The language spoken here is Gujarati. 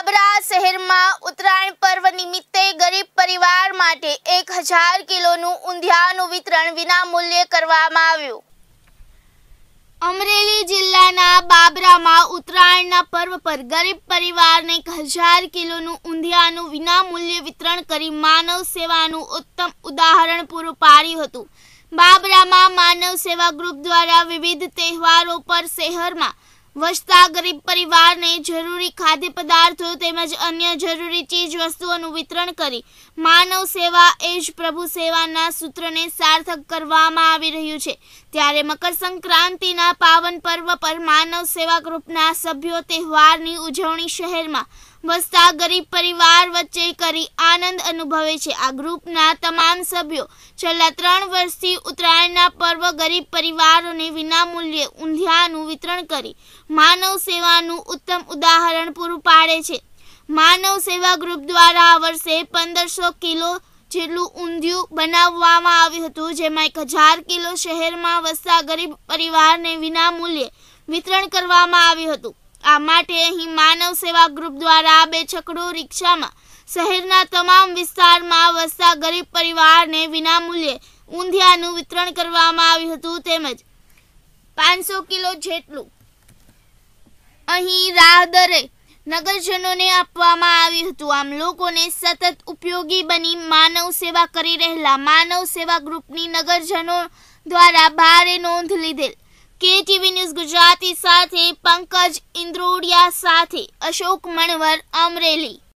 બાબરા શહેરમાં ઉત્તરાયણ પર્વ નિમિત્તે ગરીબ પરિવાર માટે એક હજાર કિલોનું ઊંધિયાનું વિતરણ વિનામૂલ્યે કરવામાં આવ્યું અમરેલી જિલ્લાના બાબરામાં ઉત્તરાયણના પર્વ પર ગરીબ પરિવારને એક હજાર કિલોનું ઊંધિયાનું વિનામૂલ્યે વિતરણ કરી માનવ સેવાનું ઉત્તમ ઉદાહરણ પૂરું પાડ્યું હતું બાબરામાં માનવ સેવા ગ્રુપ દ્વારા વિવિધ તહેવારો પર શહેરમાં વસતા ગરીબ પરિવારને જરૂરી ખાદ્ય પદાર્થો તેમજ અન્ય જરૂરી ચીજ વસ્તુઓનું વિતરણ કરી માનવ સેવા એ જ પ્રભુ સેવાના સૂત્રને સાર્થક કરવામાં આવી રહ્યું છે ત્યારે મકર સંક્રાંતિના પાવન પર્વ પર માનવ સેવા ગ્રુપના સભ્યો તહેવારની ઉજવણી શહેરમાં વસતા ગરીબ પરિવાર વચ્ચે કરી આનંદ અનુભવે છે આ ગ્રુપના તમામ સભ્યો છેલ્લા ત્રણ વર્ષથી ઉત્તરાયણના પર્વ ગરીબ પરિવારોને વિનામૂલ્યે ઊંધિયાનું વિતરણ કરી માનવ સેવાનું ઉત્તમ ઉદાહરણ પૂરું પાડે છે માનવ સેવા ગ્રુપ દ્વારા આ વર્ષે પંદરસો કિલો જેટલું ઊંધિયું બનાવવામાં આવ્યું હતું જેમાં એક હજાર કિલો શહેરમાં વસતા ગરીબ પરિવારને વિનામૂલ્યે વિતરણ કરવામાં આવ્યું હતું આ માટે અહીં માનવ સેવા ગ્રુપ દ્વારા બે ચકડો રિક્ષામાં શહેરના તમામ વિસ્તારમાં વસતા ગરીબ પરિવારને વિનામૂલ્યે ઊંધિયાનું વિતરણ કરવામાં આવ્યું હતું તેમજ પાંચસો કિલો જેટલું અહીં રાહદરે નગરજનોને આપવામાં આવ્યું હતું આમ લોકોને સતત ઉપયોગી બની માનવ સેવા કરી રહેલા માનવ સેવા ગ્રુપની નગરજનો દ્વારા ભારે નોંધ લીધેલ કેટીવી ન્યૂઝ ગુજરાતી સાથે પંકજ ઇન્દ્રોડિયા સાથે અશોક મણવર અમરેલી